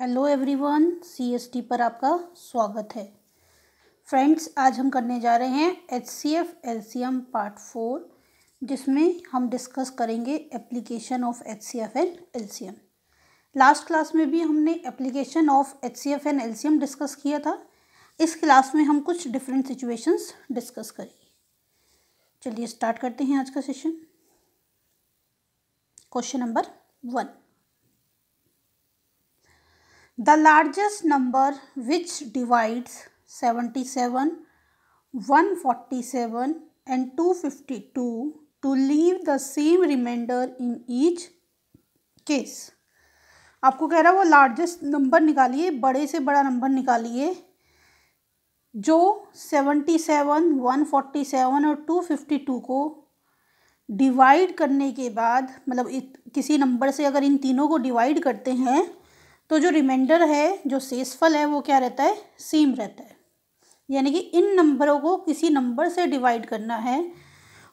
hello everyone CST पर आपका स्वागत है फ्रेंड्स आज हम करने जा रहे हैं H C F L C M part four जिसमें हम डिस्कस करेंगे application of H C F and L C M last class में भी हमने application of H C F and L C M discuss किया था इस क्लास में हम कुछ डिफरेंट सिचुएशंस डिस्कस करेंगे चलिए स्टार्ट करते हैं आज का session question number one the largest number which divides seventy seven one forty seven and two fifty two to leave the same remainder in each case आपको कह रहा है वो लार्जेस्ट नंबर निकालिए बड़े से बड़ा नंबर निकालिए जो seventy seven one forty seven और टू फिफ्टी टू को डिवाइड करने के बाद मतलब किसी नंबर से अगर इन तीनों को डिवाइड करते हैं तो जो रिमाइंडर है जो सेसफल है वो क्या रहता है सेम रहता है यानी कि इन नंबरों को किसी नंबर से डिवाइड करना है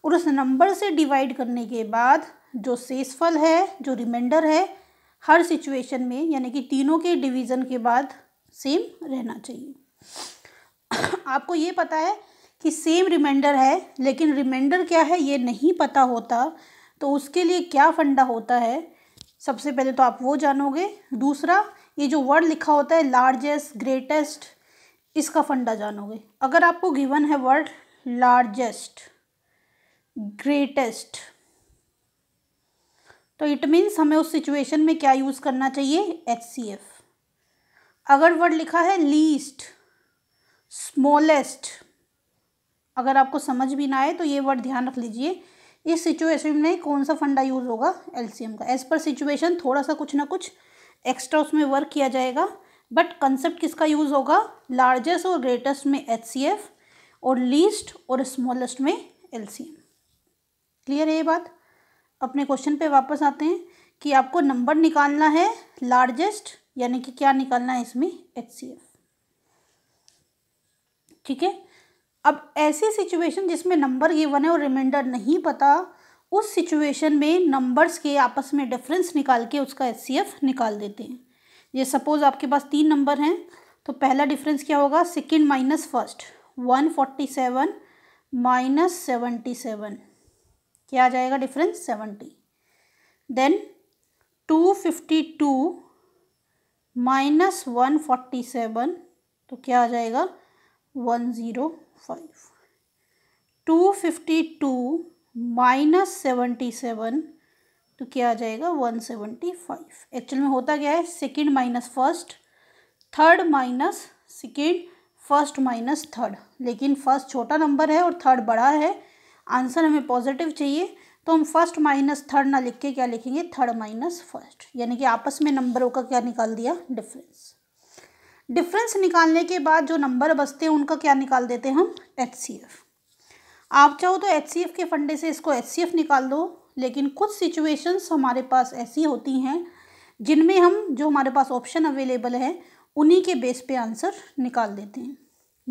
और उस नंबर से डिवाइड करने के बाद जो सेसफल है जो रिमाइंडर है हर सिचुएशन में यानी कि तीनों के डिवीज़न के बाद सेम रहना चाहिए आपको ये पता है कि सेम रिमाइंडर है लेकिन रिमाइंडर क्या है ये नहीं पता होता तो उसके लिए क्या फंडा होता है सबसे पहले तो आप वो जानोगे दूसरा ये जो वर्ड लिखा होता है लार्जेस्ट ग्रेटेस्ट इसका फंडा जानोगे अगर आपको गिवन है वर्ड लार्जेस्ट ग्रेटेस्ट तो इट मीन्स हमें उस सिचुएशन में क्या यूज़ करना चाहिए एच सी एफ अगर वर्ड लिखा है लीस्ट स्मॉलेस्ट अगर आपको समझ भी ना आए तो ये वर्ड ध्यान रख लीजिए इस सिचुएशन में कौन सा फंडा यूज़ होगा एलसीएम का एज़ पर सिचुएशन थोड़ा सा कुछ ना कुछ एक्स्ट्रा उसमें वर्क किया जाएगा बट कंसेप्ट किसका यूज़ होगा लार्जेस्ट और ग्रेटेस्ट में एच और लीस्ट और स्मॉलेस्ट में एल क्लियर है ये बात अपने क्वेश्चन पे वापस आते हैं कि आपको नंबर निकालना है लार्जेस्ट यानी कि क्या निकालना है इसमें एच ठीक है अब ऐसी सिचुएशन जिसमें नंबर गिवन है और रिमाइंडर नहीं पता उस सिचुएशन में नंबर्स के आपस में डिफरेंस निकाल के उसका एस निकाल देते हैं ये सपोज़ आपके पास तीन नंबर हैं तो पहला डिफरेंस क्या होगा second minus first one forty seven minus seventy seven क्या आ जाएगा difference seventy then two fifty two minus one forty seven तो क्या आ जाएगा one zero five two fifty two minus seventy seven तो क्या आ जाएगा वन सेवेंटी फाइव एक्चुअल में होता क्या है second minus first third minus second first minus third लेकिन फर्स्ट छोटा नंबर है और थर्ड बड़ा है आंसर हमें पॉजिटिव चाहिए तो हम फर्स्ट माइनस थर्ड ना लिख के क्या लिखेंगे थर्ड माइनस फर्स्ट यानी कि आपस में नंबरों का क्या निकाल दिया डिफरेंस डिफरेंस निकालने के बाद जो नंबर बचते हैं उनका क्या निकाल देते हैं हम एच सी एफ़ आप चाहो तो एच सी एफ़ के फंडे से इसको एच सी एफ़ निकाल दो लेकिन कुछ सिचुएशंस हमारे पास ऐसी होती हैं जिनमें हम जो हमारे पास ऑप्शन अवेलेबल है उन्हीं के बेस पे आंसर निकाल देते हैं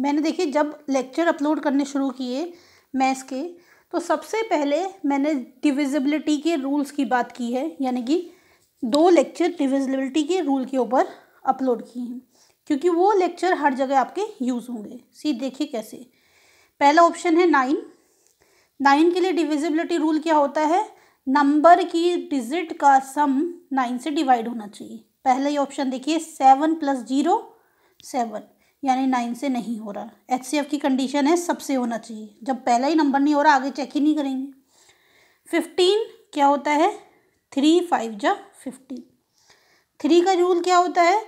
मैंने देखिए जब लेक्चर अपलोड करने शुरू किए मैथ्स के तो सबसे पहले मैंने डिविजिबिलिटी के रूल्स की बात की है यानी कि दो लेक्चर डिविजिबिलिटी के रूल के ऊपर अपलोड किए हैं क्योंकि वो लेक्चर हर जगह आपके यूज़ होंगे सी देखिए कैसे पहला ऑप्शन है नाइन नाइन के लिए डिविजिबिलिटी रूल क्या होता है नंबर की डिजिट का सम नाइन से डिवाइड होना चाहिए पहला ही ऑप्शन देखिए सेवन प्लस जीरो सेवन यानी नाइन से नहीं हो रहा एच सी एफ की कंडीशन है सबसे होना चाहिए जब पहला ही नंबर नहीं हो रहा आगे चेक ही नहीं करेंगे फिफ्टीन क्या होता है थ्री फाइव जा फिफ्टीन थ्री का रूल क्या होता है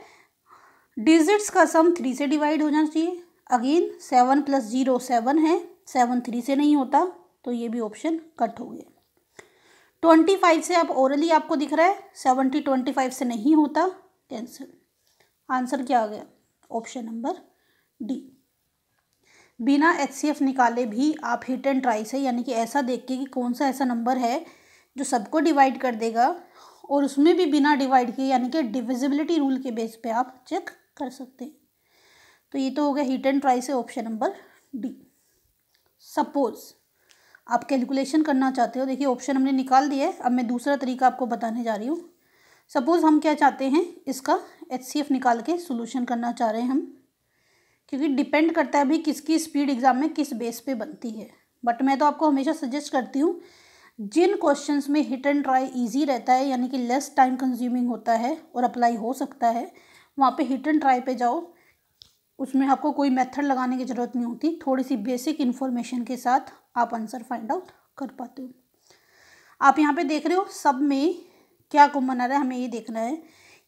डिजिट्स का सम थ्री से डिवाइड हो जाना चाहिए again seven plus zero seven है सेवन थ्री से नहीं होता तो ये भी ऑप्शन कट हो गया ट्वेंटी फाइव से आप ओरली आपको दिख रहा है सेवनटी ट्वेंटी फाइव से नहीं होता कैंसिल आंसर क्या आ गया ऑप्शन नंबर डी बिना एच निकाले भी आप हिट एंड ट्राई से यानी कि ऐसा देख के कि कौन सा ऐसा नंबर है जो सबको डिवाइड कर देगा और उसमें भी बिना डिवाइड किए यानी कि डिविजिबिलिटी रूल के बेस पे आप चेक कर सकते हैं तो ये तो हो गया हीट एंड ट्राई से ऑप्शन नंबर डी सपोज आप कैलकुलेशन करना चाहते हो देखिए ऑप्शन हमने निकाल दिया है अब मैं दूसरा तरीका आपको बताने जा रही हूँ सपोज़ हम क्या चाहते हैं इसका एच निकाल के सोल्यूशन करना चाह रहे हैं हम क्योंकि डिपेंड करता है अभी किसकी स्पीड एग्ज़ाम में किस बेस पे बनती है बट मैं तो आपको हमेशा सजेस्ट करती हूँ जिन क्वेश्चंस में हिट एंड ट्राई इजी रहता है यानी कि लेस टाइम कंज्यूमिंग होता है और अप्लाई हो सकता है वहाँ पे हिट एंड ट्राई पे जाओ उसमें आपको कोई मेथड लगाने की ज़रूरत नहीं होती थोड़ी सी बेसिक इन्फॉर्मेशन के साथ आप आंसर फाइंड आउट कर पाते हो आप यहाँ पे देख रहे हो सब में क्या कॉमन आ रहा है हमें ये देखना है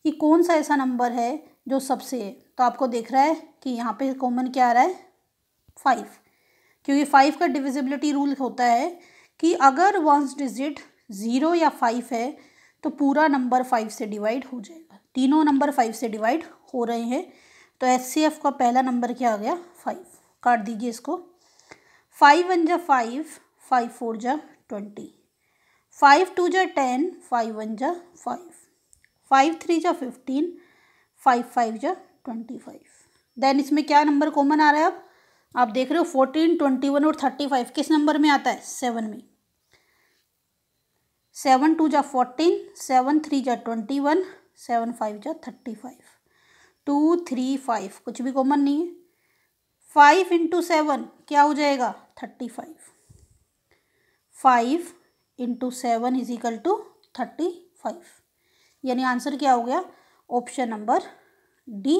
कि कौन सा ऐसा नंबर है जो सबसे है तो आपको देख रहा है कि यहाँ पे कॉमन क्या आ रहा है फाइव क्योंकि फाइव का डिविजिबिलिटी रूल होता है कि अगर वंस डिजिट ज़ीरो या फाइव है तो पूरा नंबर फाइव से डिवाइड हो जाएगा तीनों नंबर फाइव से डिवाइड हो रहे हैं तो एस सी एफ का पहला नंबर क्या आ गया फाइव काट दीजिए इसको फाइव वन जा फाइव फाइव फोर जा ट्वेंटी फाइव टू जा टेन फाइव वन जा फाइव फाइव थ्री जा फिफ्टीन फाइव फाइव जा ट्वेंटी फाइव देन इसमें क्या नंबर कॉमन आ रहा है अब आप देख रहे हो फोर्टीन ट्वेंटी वन और थर्टी फाइव किस नंबर में आता है सेवन में सेवन टू जा फोर्टीन सेवन थ्री जा ट्वेंटी वन सेवन फाइव जो thirty five two three five कुछ भी कॉमन नहीं है फाइव इंटू सेवन क्या हो जाएगा thirty five five into seven is equal to thirty five यानी आंसर क्या हो गया option number D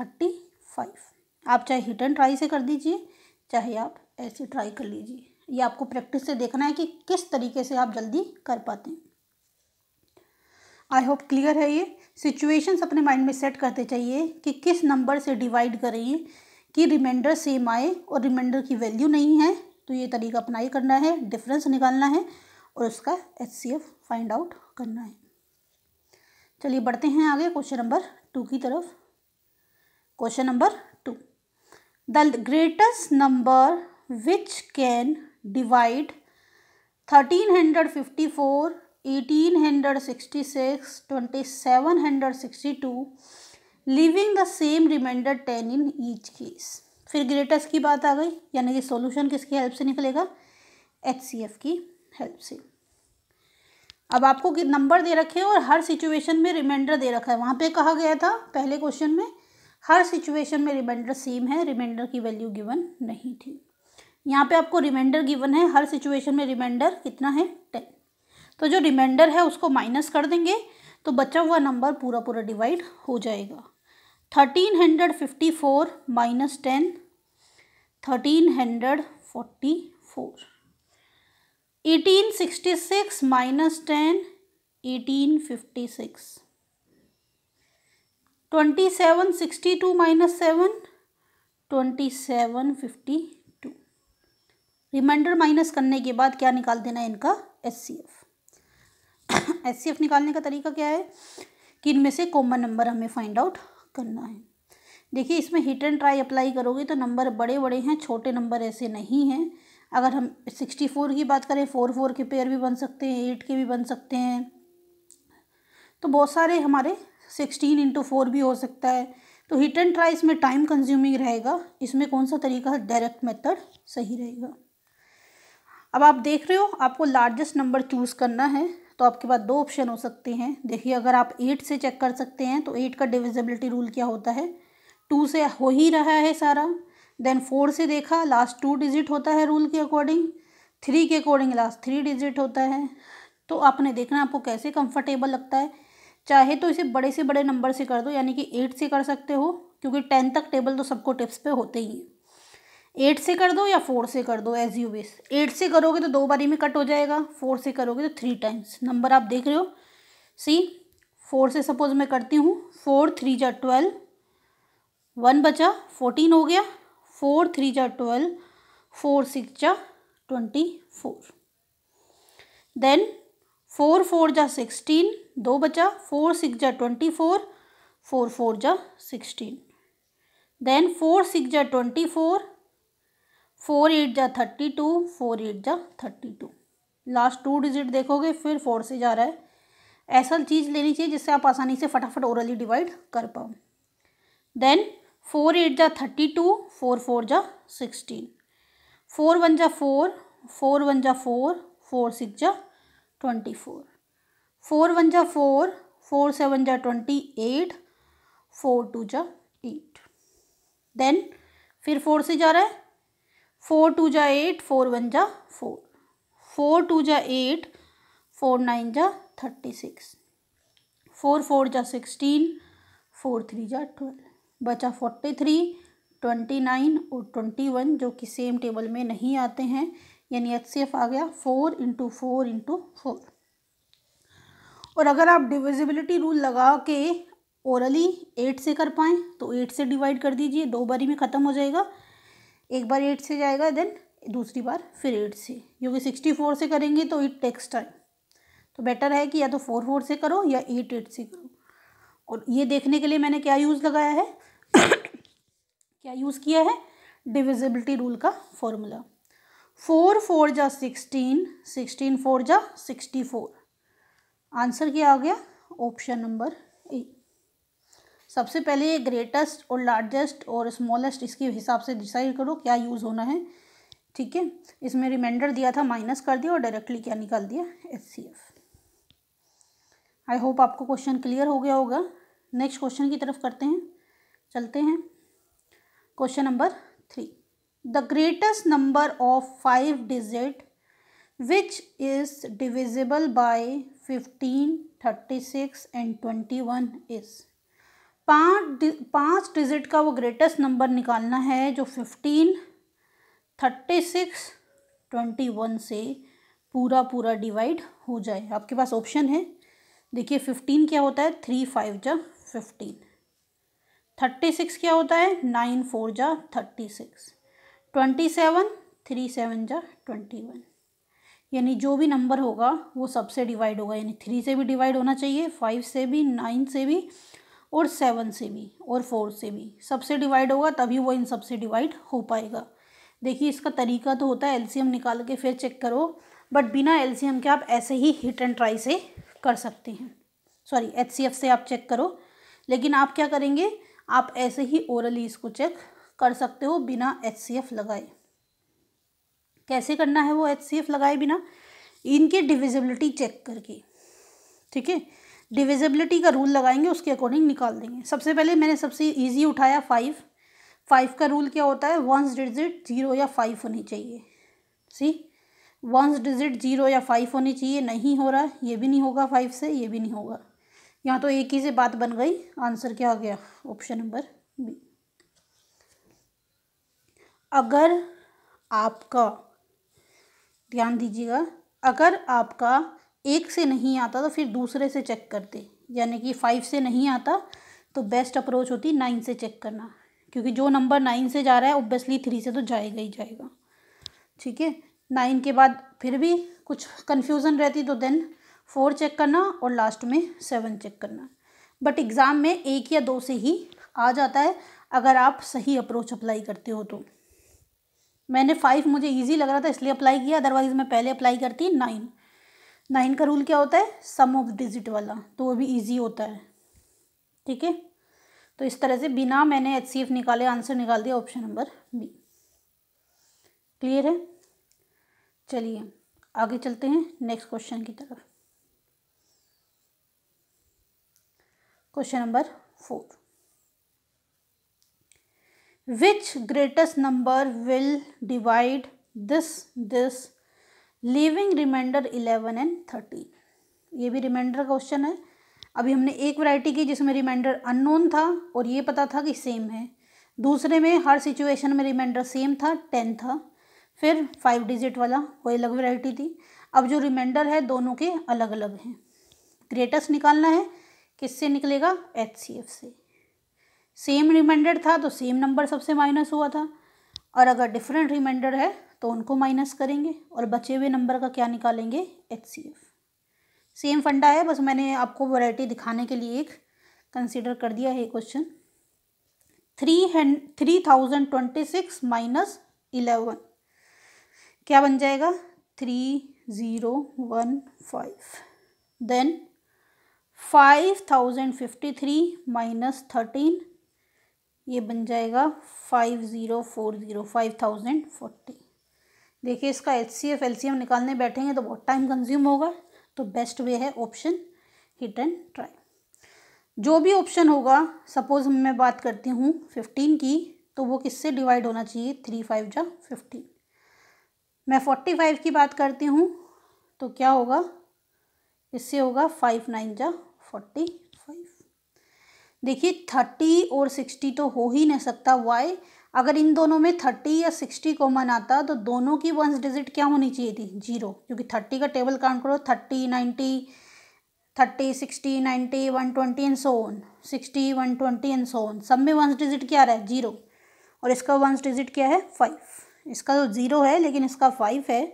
thirty five आप चाहे हिट एंड ट्राई से कर दीजिए चाहे आप ऐसे ट्राई कर लीजिए ये आपको प्रैक्टिस से देखना है कि किस तरीके से आप जल्दी कर पाते हैं आई होप क्लियर है ये सिचुएशंस अपने माइंड में सेट करते चाहिए कि किस नंबर से डिवाइड करें कि रिमाइंडर सेम आए और रिमाइंडर की वैल्यू नहीं है तो ये तरीका ही करना है डिफरेंस निकालना है और उसका एच फाइंड आउट करना है चलिए बढ़ते हैं आगे क्वेश्चन नंबर टू की तरफ question number two the greatest number which can divide thirteen hundred fifty four eighteen hundred hundred sixty six twenty seven sixty two leaving the same remainder ten in each case फिर greatest की बात आ गई यानी कि solution किसकी help से निकलेगा H की हेल्प से अब आपको नंबर दे रखे हैं और हर सिचुएशन में रिमाइंडर दे रखा है वहाँ पे कहा गया था पहले क्वेश्चन में हर सिचुएशन में रिमाइंडर सेम है रिमाइंडर की वैल्यू गिवन नहीं थी यहाँ पे आपको रिमाइंडर गिवन है हर सिचुएशन में रिमाइंडर कितना है टेन तो जो रिमाइंडर है उसको माइनस कर देंगे तो बचा हुआ नंबर पूरा पूरा डिवाइड हो जाएगा thirteen hundred fifty four minus ten thirteen hundred forty four eighteen sixty six minus ten eighteen fifty six twenty seven sixty two minus seven twenty seven fifty two remainder minus करने के बाद क्या निकाल देना है इनका एस सी एफ एस निकालने का तरीका क्या है कि इनमें से कॉमन नंबर हमें फाइंड आउट करना है देखिए इसमें हिट एंड ट्राई अप्लाई करोगे तो नंबर बड़े बड़े हैं छोटे नंबर ऐसे नहीं हैं अगर हम सिक्सटी फोर की बात करें फोर फोर के पेयर भी बन सकते हैं एट के भी बन सकते हैं तो बहुत सारे हमारे सिक्सटीन इंटू फोर भी हो सकता है तो हिट एंड ट्राई इसमें टाइम कंज्यूमिंग रहेगा इसमें कौन सा तरीका डायरेक्ट मेथड सही रहेगा अब आप देख रहे हो आपको लार्जेस्ट नंबर चूज़ करना है तो आपके पास दो ऑप्शन हो सकते हैं देखिए अगर आप एट से चेक कर सकते हैं तो एट का डिविजिबिलिटी रूल क्या होता है टू से हो ही रहा है सारा देन फोर से देखा लास्ट टू डिजिट होता है रूल के अकॉर्डिंग थ्री के अकॉर्डिंग लास्ट थ्री डिजिट होता है तो आपने देखना आपको कैसे कंफर्टेबल लगता है चाहे तो इसे बड़े से बड़े नंबर से कर दो यानी कि एट से कर सकते हो क्योंकि टेन तक टेबल तो सबको टिप्स पे होते ही हैं एट से कर दो या फोर से कर दो एज यू विश एट से करोगे तो दो बारी में कट हो जाएगा फोर से करोगे तो थ्री टाइम्स नंबर आप देख रहे हो सी फोर से सपोज मैं करती हूँ फोर थ्री जा ट्वेल्व वन बचा फोर्टीन हो गया फोर थ्री जा ट्वेल्व फोर सिक्स जा twenty four then four four जा सिक्सटीन दो बचा फोर सिक्स जा ट्वेंटी फोर फोर फोर जा सिक्सटीन देन फोर सिक्स जा ट्वेंटी फोर फोर एट जा थर्टी टू फोर एट जा thirty two last two digit देखोगे फिर फोर से जा रहा है ऐसा चीज़ लेनी चाहिए जिससे आप आसानी से फटाफट ओरली डिवाइड कर पाओ देन फोर एट जा थर्टी टू फोर फोर जा सिक्सटीन फोर वन जा फोर फोर वन जा फोर फोर सिक्स जा ट्वेंटी फोर फोर वन जा फोर फोर सेवन जा ट्वेंटी एट फोर टू जा एट देन फिर फोर से जा रहा है फोर टू जा एट फोर वन जा फोर फोर टू जा एट फोर नाइन जा थर्टी सिक्स फोर फोर जा सिक्सटीन फोर थ्री जा ट्वेल्व बचा फोर्टी थ्री ट्वेंटी नाइन और ट्वेंटी वन जो कि सेम टेबल में नहीं आते हैं यानी एच सी एफ आ गया four into four into four और अगर आप डिविजिबिलिटी रूल लगा के ओरली एट से कर पाएँ तो एट से डिवाइड कर दीजिए दो बारी में ख़त्म हो जाएगा एक बार एट से जाएगा देन दूसरी बार फिर एट से क्योंकि सिक्सटी फोर से करेंगे तो इट टेक्स टाइम तो बेटर है कि या तो फोर फोर से करो या एट एट से करो और ये देखने के लिए मैंने क्या यूज़ लगाया है क्या यूज़ किया है डिविजिबिलिटी रूल का फॉर्मूला फोर फोर जा सिक्सटीन सिक्सटीन फोर जा सिक्सटी फोर आंसर क्या आ गया ऑप्शन नंबर ए सबसे पहले ग्रेटेस्ट और लार्जेस्ट और स्मॉलेस्ट इसके हिसाब से डिसाइड करो क्या यूज़ होना है ठीक है इसमें रिमाइंडर दिया था माइनस कर दिया और डायरेक्टली क्या निकाल दिया H C F I hope आपको क्वेश्चन क्लियर हो गया होगा नेक्स्ट क्वेश्चन की तरफ करते हैं चलते हैं question number three the greatest number of five digit which is divisible by fifteen thirty six and twenty one is पाँच पाँच डिजिट का वो ग्रेटेस्ट नंबर निकालना है जो fifteen thirty six twenty one से पूरा पूरा डिवाइड हो जाए आपके पास ऑप्शन है देखिए फिफ्टीन क्या होता है थ्री फाइव जा फिफ्टीन थर्टी सिक्स क्या होता है नाइन फोर जा thirty six twenty seven three seven जा ट्वेंटी वन यानी जो भी नंबर होगा वो सबसे डिवाइड होगा यानी थ्री से भी डिवाइड होना चाहिए फाइव से भी नाइन से भी और सेवन से भी और फोर से भी सबसे डिवाइड होगा तभी वो इन सबसे डिवाइड हो पाएगा देखिए इसका तरीका तो होता है एलसीएम निकाल के फिर चेक करो बट बिना एलसीएम के आप ऐसे ही हिट एंड ट्राई से कर सकते हैं सॉरी एचसीएफ से आप चेक करो लेकिन आप क्या करेंगे आप ऐसे ही ओरली इसको चेक कर सकते हो बिना एचसीएफ लगाए कैसे करना है वो एचसीएफ लगाए बिना इनके डिविजिबिलिटी चेक करके ठीक है डिविजिबिलिटी का रूल लगाएंगे उसके अकॉर्डिंग निकाल देंगे सबसे पहले मैंने सबसे ईजी उठाया फाइव फाइव का रूल क्या होता है वंस डिजिट ज़ीरो या फाइव होनी चाहिए सी वंस डिजिट ज़ीरो या फाइव होनी चाहिए नहीं हो रहा ये भी नहीं होगा फाइव से ये भी नहीं होगा यहाँ तो एक ही से बात बन गई आंसर क्या आ गया ऑप्शन नंबर बी अगर आपका ध्यान दीजिएगा अगर आपका एक से नहीं आता तो फिर दूसरे से चेक करते यानी कि फाइव से नहीं आता तो बेस्ट अप्रोच होती नाइन से चेक करना क्योंकि जो नंबर नाइन से जा रहा है ओब्वियसली थ्री से तो जाएगा ही जाएगा ठीक है नाइन के बाद फिर भी कुछ कन्फ्यूज़न रहती तो देन फोर चेक करना और लास्ट में सेवन चेक करना बट एग्ज़ाम में एक या दो से ही आ जाता है अगर आप सही अप्रोच अप्लाई करते हो तो मैंने फाइव मुझे इजी लग रहा था इसलिए अप्लाई किया अदरवाइज़ मैं पहले अप्लाई करती नाइन नाइन का रूल क्या होता है सम ऑफ डिजिट वाला तो वो भी इजी होता है ठीक है तो इस तरह से बिना मैंने एच सी एफ निकाले आंसर निकाल दिया ऑप्शन नंबर बी क्लियर है चलिए आगे चलते हैं नेक्स्ट क्वेश्चन की तरफ question number four which greatest number will divide this this leaving remainder eleven and thirty ये भी रिमाइंडर क्वेश्चन है अभी हमने एक वैरायटी की जिसमें रिमाइंडर अननोन था और ये पता था कि सेम है दूसरे में हर सिचुएशन में रिमाइंडर सेम था टेन था फिर फाइव डिजिट वाला वो अलग वैरायटी थी अब जो रिमाइंडर है दोनों के अलग अलग हैं ग्रेटेस्ट निकालना है किससे निकलेगा एच सी एफ से सेम रिमाइंडर था तो सेम नंबर सबसे माइनस हुआ था और अगर डिफरेंट रिमाइंडर है तो उनको माइनस करेंगे और बचे हुए नंबर का क्या निकालेंगे एच सी एफ सेम फंडा है बस मैंने आपको वैरायटी दिखाने के लिए एक कंसिडर कर दिया है question three hundred three thousand twenty six minus eleven क्या बन जाएगा three zero one five then five thousand fifty three minus thirteen ये बन जाएगा five zero four zero five thousand forty देखिए इसका H C F L C M निकालने बैठेंगे तो बहुत टाइम कंज्यूम होगा तो बेस्ट वे है ऑप्शन हिट एंड ट्राई जो भी ऑप्शन होगा सपोज मैं बात करती हूँ फिफ्टीन की तो वो किससे डिवाइड होना चाहिए थ्री फाइव या फिफ्टीन मैं फोर्टी फाइव की बात करती हूँ तो क्या होगा इससे होगा फाइव नाइन जा फोर्टी देखिए थर्टी और सिक्सटी तो हो ही नहीं सकता वाई अगर इन दोनों में थर्टी या सिक्सटी कॉमन आता तो दोनों की वंस डिजिट क्या होनी चाहिए थी जीरो क्योंकि थर्टी का टेबल काउंट करो thirty ninety thirty sixty ninety one twenty and so on sixty one twenty and so on सब में वंस डिजिट क्या रहा है जीरो और इसका वंस डिजिट क्या है फाइव इसका तो ज़ीरो है लेकिन इसका फाइव है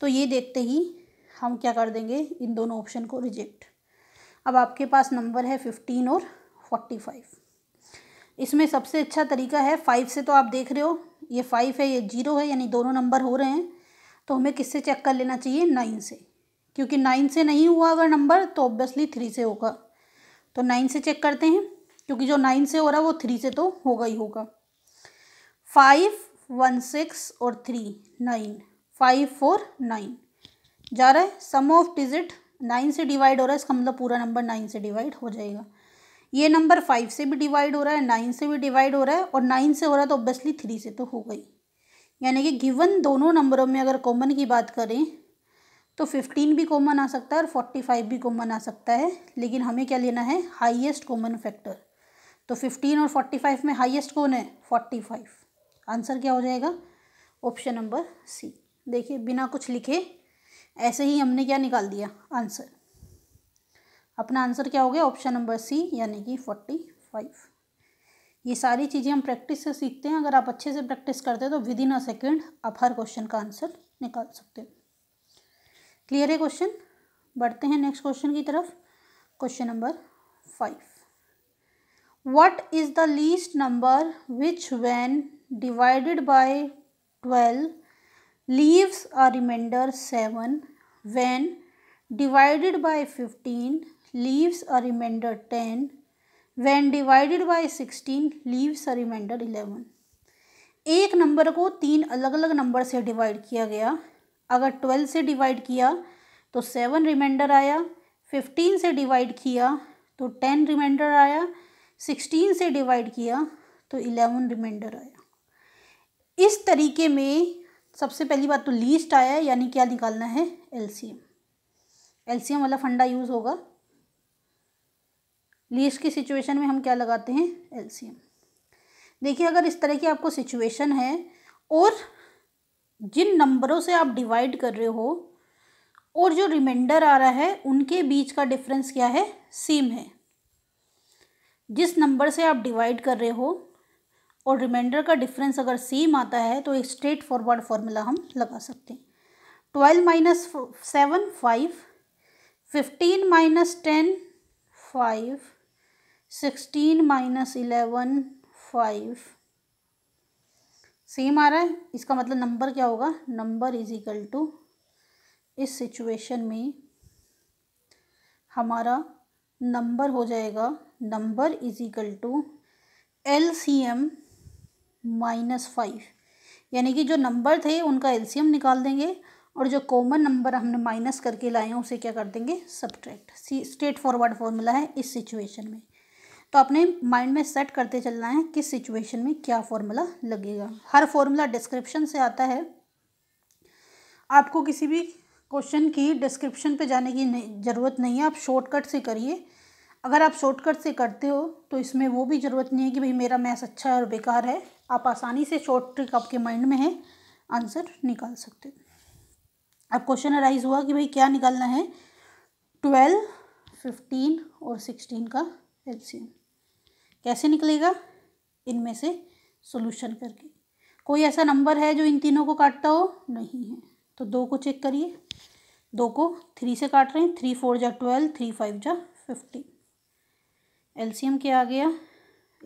तो ये देखते ही हम क्या कर देंगे इन दोनों ऑप्शन को रिजेक्ट अब आपके पास नंबर है फिफ्टीन और फोर्टी फाइव इसमें सबसे अच्छा तरीका है फाइव से तो आप देख रहे हो ये फाइव है ये जीरो है यानी दोनों नंबर हो रहे हैं तो हमें किससे चेक कर लेना चाहिए नाइन से क्योंकि नाइन से नहीं हुआ अगर नंबर तो ऑब्वियसली थ्री से होगा तो नाइन से चेक करते हैं क्योंकि जो नाइन से हो रहा है वो थ्री से तो होगा ही होगा फाइव वन सिक्स और three nine five four nine जा रहा है सम ऑफ डिजिट नाइन से डिवाइड हो रहा है इसका मतलब पूरा नंबर नाइन से डिवाइड हो जाएगा ये नंबर फाइव से भी डिवाइड हो रहा है नाइन से भी डिवाइड हो रहा है और नाइन से हो रहा है तो ऑब्वियसली थ्री से तो हो गई यानी कि गिवन दोनों नंबरों में अगर कॉमन की बात करें तो फिफ्टीन भी कॉमन आ सकता है और फोर्टी फाइव भी कॉमन आ सकता है लेकिन हमें क्या लेना है हाईएस्ट कॉमन फैक्टर तो फिफ्टीन और फोर्टी फाइव में हाईएस्ट कौन है फोर्टी फाइव आंसर क्या हो जाएगा ऑप्शन नंबर सी देखिए बिना कुछ लिखे ऐसे ही हमने क्या निकाल दिया आंसर अपना आंसर क्या हो गया ऑप्शन नंबर सी यानी कि फोर्टी फाइव ये सारी चीज़ें हम प्रैक्टिस से सीखते हैं अगर आप अच्छे से प्रैक्टिस करते हैं तो विद इन अ सेकेंड आप हर क्वेश्चन का आंसर निकाल सकते हो क्लियर है क्वेश्चन बढ़ते हैं नेक्स्ट क्वेश्चन की तरफ question number five what is the least number which when divided by twelve leaves a remainder seven when divided by fifteen leaves a remainder 10 when divided by 16 leaves a remainder 11 एक number को तीन अलग अलग number से divide किया गया अगर twelve से डिवाइड किया तो सेवन रिमाइंडर आया फिफ्टीन से डिवाइड किया तो टेन रिमाइंडर आया सिक्सटीन से डिवाइड किया तो इलेवन रिमाइंडर आया इस तरीके में सबसे पहली बात तो लीस्ट आया यानी क्या निकालना है एलसीएम एलसीएम वाला फंडा यूज़ होगा लीस्ट की सिचुएशन में हम क्या लगाते हैं एलसीएम देखिए अगर इस तरह की आपको सिचुएशन है और जिन नंबरों से आप डिवाइड कर रहे हो और जो रिमाइंडर आ रहा है उनके बीच का डिफरेंस क्या है सेम है जिस नंबर से आप डिवाइड कर रहे हो और रिमाइंडर का डिफरेंस अगर सेम आता है तो एक स्ट्रेट फॉरवर्ड फार्मूला हम लगा सकते हैं twelve minus seven five fifteen minus ten five sixteen minus eleven five same आ रहा है इसका मतलब नंबर क्या होगा नंबर इज इक्वल टू इस सिचुएशन में हमारा नंबर हो जाएगा number is equal to L C M minus five यानी कि जो नंबर थे उनका एल सी एम निकाल देंगे और जो कॉमन नंबर हमने माइनस करके लाए हैं उसे क्या कर देंगे subtract see straightforward formula है इस सिचुएशन में तो अपने माइंड में सेट करते चलना है किस सिचुएशन में क्या फॉर्मूला लगेगा हर फॉर्मूला डिस्क्रिप्शन से आता है आपको किसी भी क्वेश्चन की डिस्क्रिप्शन पे जाने की ज़रूरत नहीं है आप शॉर्टकट से करिए अगर आप शॉर्टकट से करते हो तो इसमें वो भी ज़रूरत नहीं है कि भाई मेरा मैथ्स अच्छा है और बेकार है आप आसानी से शॉर्ट ट्रिक आपके माइंड में है आंसर निकाल सकते हो अब क्वेश्चन अराइज हुआ कि भाई क्या निकालना है ट्वेल्व फिफ्टीन और सिक्सटीन का एल्सियम कैसे निकलेगा इनमें से सोल्यूशन करके कोई ऐसा नंबर है जो इन तीनों को काटता हो नहीं है तो दो को चेक करिए दो को थ्री से काट रहे हैं थ्री फोर जा ट्वेल्व थ्री फाइव जा फिफ्टीन एलसीएम क्या आ गया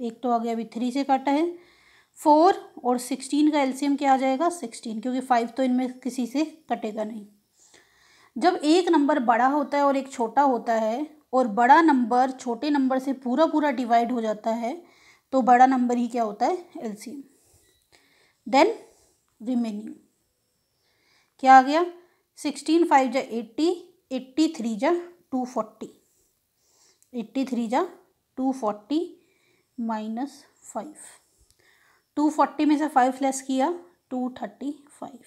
एक तो आ गया अभी थ्री से काटा है फोर और सिक्सटीन का एलसीएम क्या आ जाएगा सिक्सटीन क्योंकि फाइव तो इनमें किसी से कटेगा नहीं जब एक नंबर बड़ा होता है और एक छोटा होता है और बड़ा नंबर छोटे नंबर से पूरा पूरा डिवाइड हो जाता है तो बड़ा नंबर ही क्या होता है एलसीएम देन रिमेनिंग क्या आ गया सिक्सटीन फाइव जा एट्टी एट्टी थ्री जा टू फोर्टी एट्टी थ्री जा two forty minus five two forty में से फाइव लेस किया टू थर्टी फाइव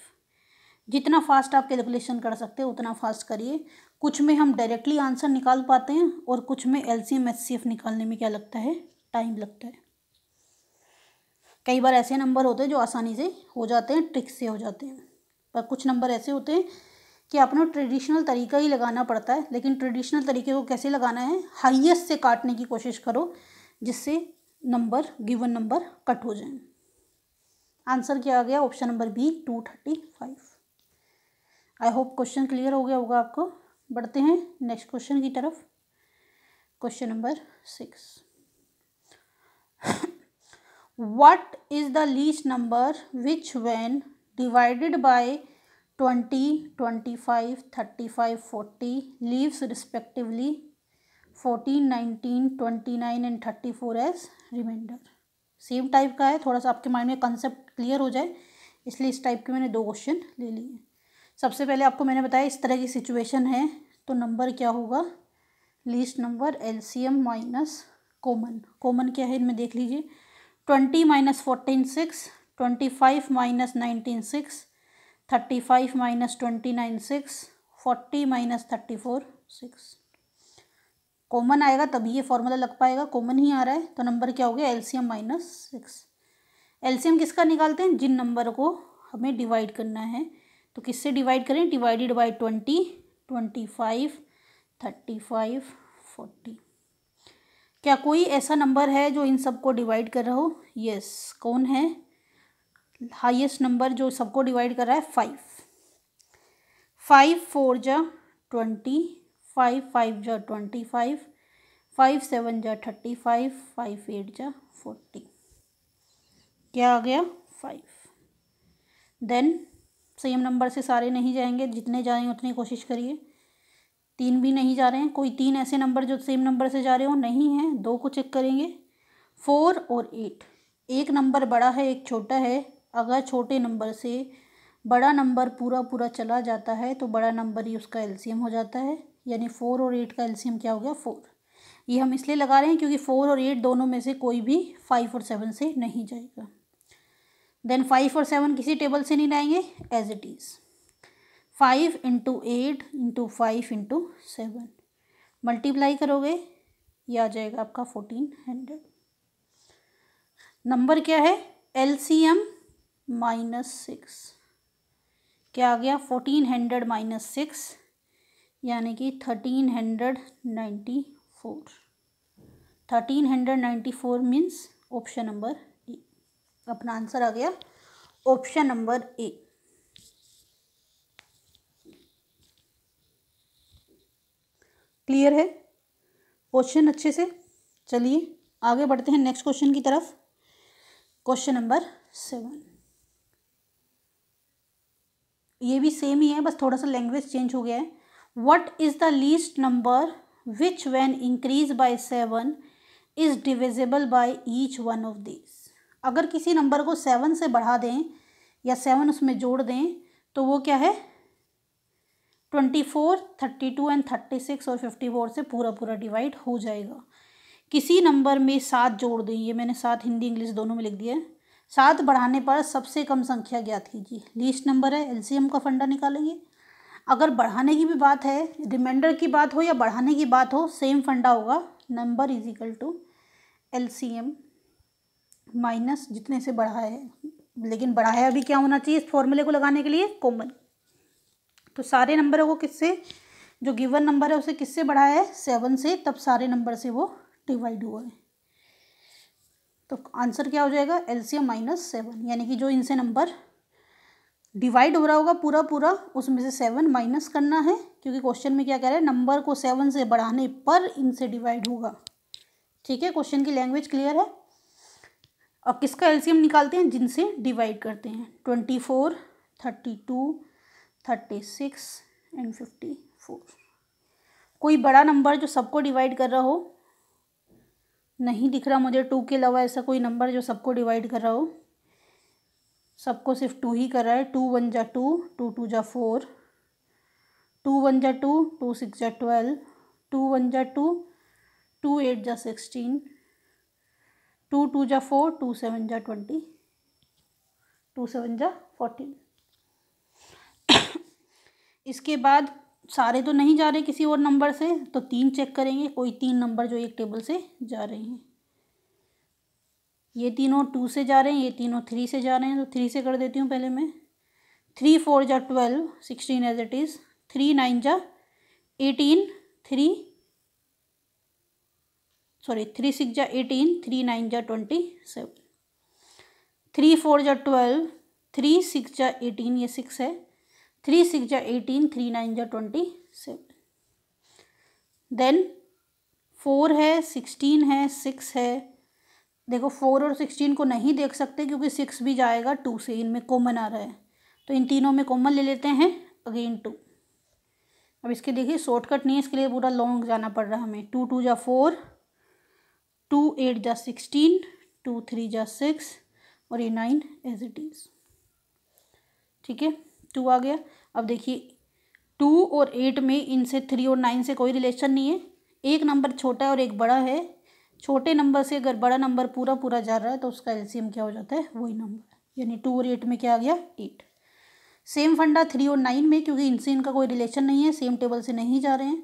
जितना फास्ट आप कैलकुलेशन कर सकते हो उतना फास्ट करिए कुछ में हम डायरेक्टली आंसर निकाल पाते हैं और कुछ में L C M S C F निकालने में क्या लगता है टाइम लगता है कई बार ऐसे नंबर होते हैं जो आसानी से हो जाते हैं ट्रिक से हो जाते हैं पर कुछ नंबर ऐसे होते हैं कि आपने ट्रेडिशनल तरीका ही लगाना पड़ता है लेकिन ट्रेडिशनल तरीके को कैसे लगाना है हाईएस्ट से काटने की कोशिश करो जिससे नंबर गिवन नंबर कट हो जाए आंसर क्या आ गया option number B two thirty five I hope question clear हो गया होगा आपको बढ़ते हैं नेक्स्ट क्वेश्चन की तरफ question number six what is the least number which when divided by twenty twenty five thirty five forty leaves respectively fourteen nineteen twenty nine and thirty four as remainder same type का है थोड़ा सा आपके mind में concept clear हो जाए इसलिए इस टाइप के मैंने दो क्वेश्चन ले लिए हैं सबसे पहले आपको मैंने बताया इस तरह की सिचुएशन है तो नंबर क्या होगा least number LCM minus common common क्या है इनमें देख लीजिए twenty minus fourteen six twenty five minus nineteen six thirty five minus twenty nine six forty minus thirty four six common आएगा तभी ये फॉर्मूला लग पाएगा कॉमन ही आ रहा है तो नंबर क्या हो गया एलसीएम माइनस सिक्स एम किसका निकालते हैं जिन नंबर को हमें डिवाइड करना है तो किससे डिवाइड करें divided by twenty twenty five thirty five forty क्या कोई ऐसा नंबर है जो इन सबको डिवाइड कर रहा हो यस कौन है हाईएस्ट नंबर जो सबको डिवाइड कर रहा है फाइव फाइव फोर जा ट्वेंटी फाइव फाइव जा ट्वेंटी फाइव फाइव सेवन जा थर्टी फाइव फाइव एट जा फोर्टी क्या आ गया फाइव देन सेम नंबर से सारे नहीं जाएंगे जितने जाएँ उतनी कोशिश करिए तीन भी नहीं जा रहे हैं कोई तीन ऐसे नंबर जो सेम नंबर से जा रहे हो नहीं हैं दो को चेक करेंगे फोर और एट एक नंबर बड़ा है एक छोटा है अगर छोटे नंबर से बड़ा नंबर पूरा पूरा चला जाता है तो बड़ा नंबर ही उसका एलसीएम हो जाता है यानी फ़ोर और एट का एल्सीयम क्या हो गया फ़ोर ये हम इसलिए लगा रहे हैं क्योंकि फ़ोर और एट दोनों में से कोई भी फाइव और सेवन से नहीं जाएगा देन फाइव और सेवन किसी टेबल से नहीं लाएंगे as it is five into eight into five into seven multiply करोगे ये आ जाएगा आपका फोर्टीन हंड्रेड नंबर क्या है L C M minus six क्या आ गया फोर्टीन हंड्रेड माइनस सिक्स यानी कि thirteen hundred ninety four thirteen hundred ninety four means option number अपना आंसर आ गया ऑप्शन नंबर ए क्लियर है क्वेश्चन अच्छे से चलिए आगे बढ़ते हैं नेक्स्ट क्वेश्चन की तरफ क्वेश्चन नंबर सेवन ये भी सेम ही है बस थोड़ा सा लैंग्वेज चेंज हो गया है what is the least number which when increase by seven is divisible by each one of this अगर किसी नंबर को सेवन से बढ़ा दें या सेवन उसमें जोड़ दें तो वो क्या है twenty four thirty two and thirty six और फिफ्टी फोर से पूरा पूरा डिवाइड हो जाएगा किसी नंबर में सात जोड़ दें ये मैंने सात हिंदी इंग्लिश दोनों में लिख दिया है सात बढ़ाने पर सबसे कम संख्या ज्ञात कीजिए लीस्ट नंबर है एम का फंडा निकालेंगे अगर बढ़ाने की भी बात है रिमाइंडर की बात हो या बढ़ाने की बात हो सेम फंडा होगा number is equal to L C M minus जितने से बढ़ा है लेकिन बढ़ाया भी क्या होना चाहिए इस फॉर्मूले को लगाने के लिए कॉमन तो सारे नंबरों को किससे जो गिवन नंबर है उसे किससे बढ़ाया है सेवन से तब सारे नंबर से वो डिवाइड हुआ है तो आंसर क्या हो जाएगा एलसीएम माइनस सेवन यानी कि जो इनसे नंबर डिवाइड हो रहा होगा पूरा पूरा उसमें से सेवन माइनस करना है क्योंकि क्वेश्चन में क्या कह रहा है नंबर को सेवन से बढ़ाने पर इनसे डिवाइड होगा ठीक है क्वेश्चन की लैंग्वेज क्लियर है और किसका एलसीएम निकालते हैं जिनसे डिवाइड करते हैं twenty four thirty two thirty six and fifty four कोई बड़ा नंबर जो सबको डिवाइड कर रहा हो नहीं दिख रहा मुझे टू के अलावा ऐसा कोई नंबर जो सबको डिवाइड कर रहा हो सबको सिर्फ टू ही कर रहा है टू वन जा टू टू टू जा फोर टू वन जा टू टू सिक्स जा ट्वेल्व टू वन जा टू टू एट जा सिक्सटीन टू टू जा फोर टू सेवन जा ट्वेंटी टू सेवन जा फोर्टीन इसके बाद सारे तो नहीं जा रहे किसी और नंबर से तो तीन चेक करेंगे कोई तीन नंबर जो एक टेबल से जा रहे हैं ये तीनों टू से जा रहे हैं ये तीनों थ्री से जा रहे हैं तो थ्री से कर देती हूँ पहले मैं थ्री फोर जा twelve sixteen as it is three nine जा eighteen three sorry three six जा एटीन थ्री नाइन जा ट्वेंटी सेवन थ्री फोर जा ट्वेल्व थ्री सिक्स जा एटीन ये सिक्स है थ्री सिक्स जा एटीन थ्री नाइन जा ट्वेंटी सेवन देन फोर है सिक्सटीन है सिक्स है देखो फोर और सिक्सटीन को नहीं देख सकते क्योंकि सिक्स भी जाएगा टू से इनमें कॉमन आ रहा है तो इन तीनों में कॉमन ले लेते हैं अगेन टू अब इसके देखिए शॉर्टकट नहीं है इसके लिए पूरा लॉन्ग जाना पड़ रहा है हमें टू टू जा फोर टू एट जा सिक्सटीन टू थ्री जा सिक्स और ये नाइन एज इट इज़ ठीक है टू आ गया अब देखिए टू और एट में इनसे थ्री और नाइन से कोई रिलेशन नहीं है एक नंबर छोटा है और एक बड़ा है छोटे नंबर से अगर बड़ा नंबर पूरा पूरा जा रहा है तो उसका एलसीएम क्या हो जाता है वही नंबर यानी टू और एट में क्या आ गया एट सेम फंडा थ्री और नाइन में क्योंकि इनसे इनका कोई रिलेशन नहीं है सेम टेबल से नहीं जा रहे हैं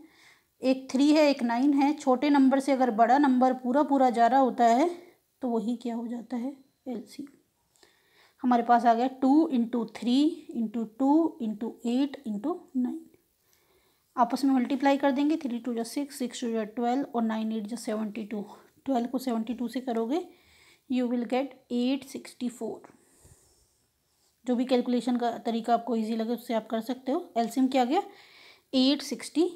एक थ्री है एक नाइन है छोटे नंबर से अगर बड़ा नंबर पूरा पूरा जा रहा होता है तो वही क्या हो जाता है एल सी हमारे पास आ गया two into three into two into eight into nine आपस में मल्टीप्लाई कर देंगे थ्री टू जो सिक्स सिक्स टू जो ट्वेल्व और नाइन एट जो सेवेंटी टू ट्वेल्व को सेवेंटी टू से करोगे you will get eight sixty four जो भी कैलकुलेशन का तरीका आपको ईजी लगे उससे आप कर सकते हो एल्सियम क्या गया eight sixty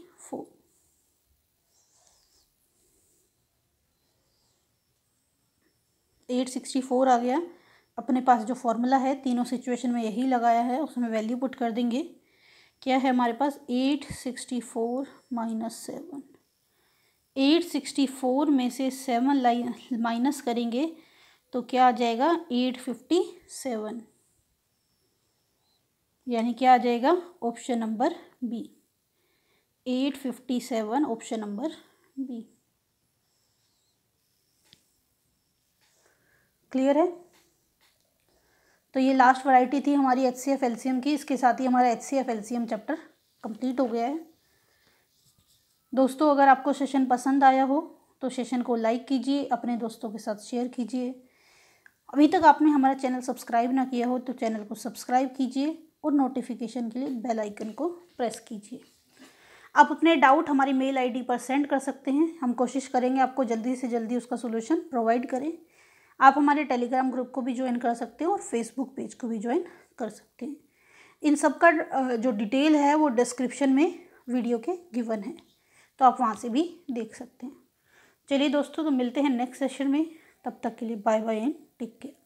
eight sixty four आ गया अपने पास जो फॉर्मूला है तीनों सिचुएशन में यही लगाया है उसमें वैल्यू पुट कर देंगे क्या है हमारे पास eight sixty four minus seven eight sixty four में से सेवन लाइन माइनस करेंगे तो क्या आ जाएगा एट फिफ्टी सेवन यानी क्या आ जाएगा option number B eight fifty seven option number B clear है तो ये लास्ट वैरायटी थी हमारी एच सी एफ की इसके साथ ही हमारा H C F chapter complete हो गया है दोस्तों अगर आपको सेशन पसंद आया हो तो सेशन को लाइक कीजिए अपने दोस्तों के साथ शेयर कीजिए अभी तक आपने हमारा चैनल सब्सक्राइब ना किया हो तो चैनल को सब्सक्राइब कीजिए और नोटिफिकेशन के लिए बेल आइकन को प्रेस कीजिए आप अपने डाउट हमारी मेल आईडी पर सेंड कर सकते हैं हम कोशिश करेंगे आपको जल्दी से जल्दी उसका सोल्यूशन प्रोवाइड करें आप हमारे टेलीग्राम ग्रुप को भी ज्वाइन कर सकते हो और फेसबुक पेज को भी ज्वाइन कर सकते हैं इन सब का जो डिटेल है वो डिस्क्रिप्शन में वीडियो के गिवन है तो आप वहाँ से भी देख सकते हैं चलिए दोस्तों तो मिलते हैं नेक्स्ट सेशन में तब तक के लिए bye bye and take care